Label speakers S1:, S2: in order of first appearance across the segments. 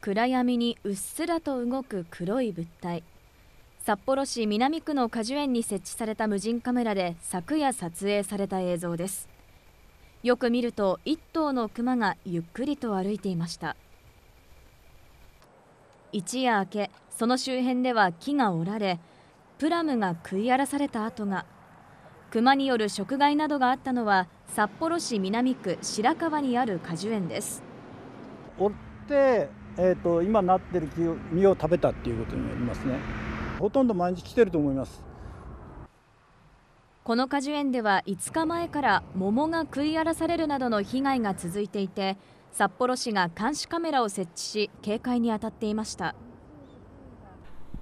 S1: 暗闇にうっすらと動く黒い物体札幌市南区の果樹園に設置された無人カメラで昨夜撮影された映像ですよく見ると1頭のクマがゆっくりと歩いていました一夜明けその周辺では木が折られプラムが食い荒らされた跡がクマによる食害などがあったのは札幌市南区白川にある果樹園です
S2: 折ってえーと、今なってる実を食べたっていうことになりますねほとんど毎日来てると思います
S1: この果樹園では5日前から桃が食い荒らされるなどの被害が続いていて札幌市が監視カメラを設置し警戒に当たっていました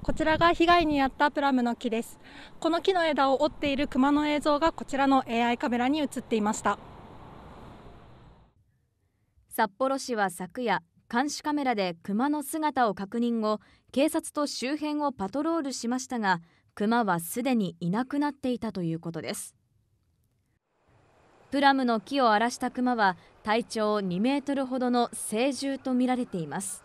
S1: こちらが被害に遭ったプラムの木ですこの木の枝を折っている熊の映像がこちらの AI カメラに映っていました札幌市は昨夜監視カメラで熊の姿を確認後警察と周辺をパトロールしましたが熊はすでにいなくなっていたということですプラムの木を荒らした熊は体長2メートルほどの成獣とみられていま
S3: す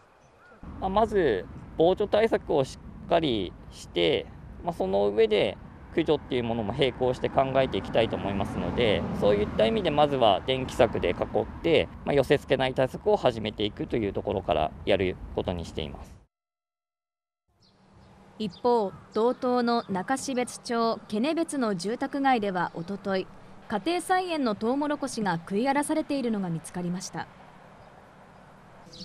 S3: まず防除対策をしっかりして、まあ、その上で駆除っていうものも並行して考えていきたいと思いますのでそういった意味でまずは電気柵で囲って、まあ、寄せ付けない対策を始めていくというところからやることにしています
S1: 一方道東の中標津町ケネ別の住宅街ではおととい家庭菜園のトウモロコシが食い荒らされているのが見つかりました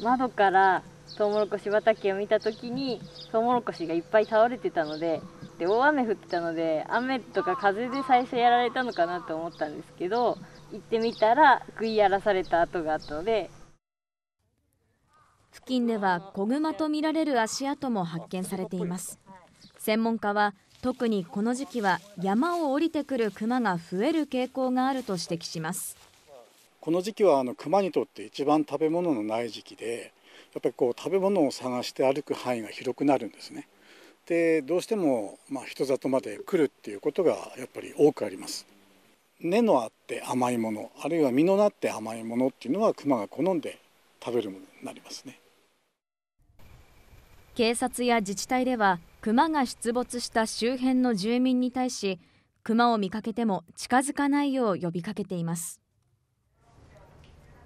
S1: 窓から
S4: トウモロコシ畑を見た時にトウモロコシがいっぱい倒れてたのでって大雨降ってたので雨とか風で再生やられたのかなと思ったんですけど行ってみたら食い荒らされた跡があったので
S1: 付近では子グマとみられる足跡も発見されています専門家は特にこの時期は山を降りてくる熊が増える傾向があると指摘しま
S2: すこの時期はあの熊にとって一番食べ物のない時期でやっぱりこう食べ物を探して歩く範囲が広くなるんですねでどうしてもまあ人里まで来るっていうことがやっぱり多くあります根のあって甘いものあるいは実のなって甘いものっていうのはクマが好んで食べるものになりますね
S1: 警察や自治体ではクマが出没した周辺の住民に対しクマを見かけても近づかないよう呼びかけています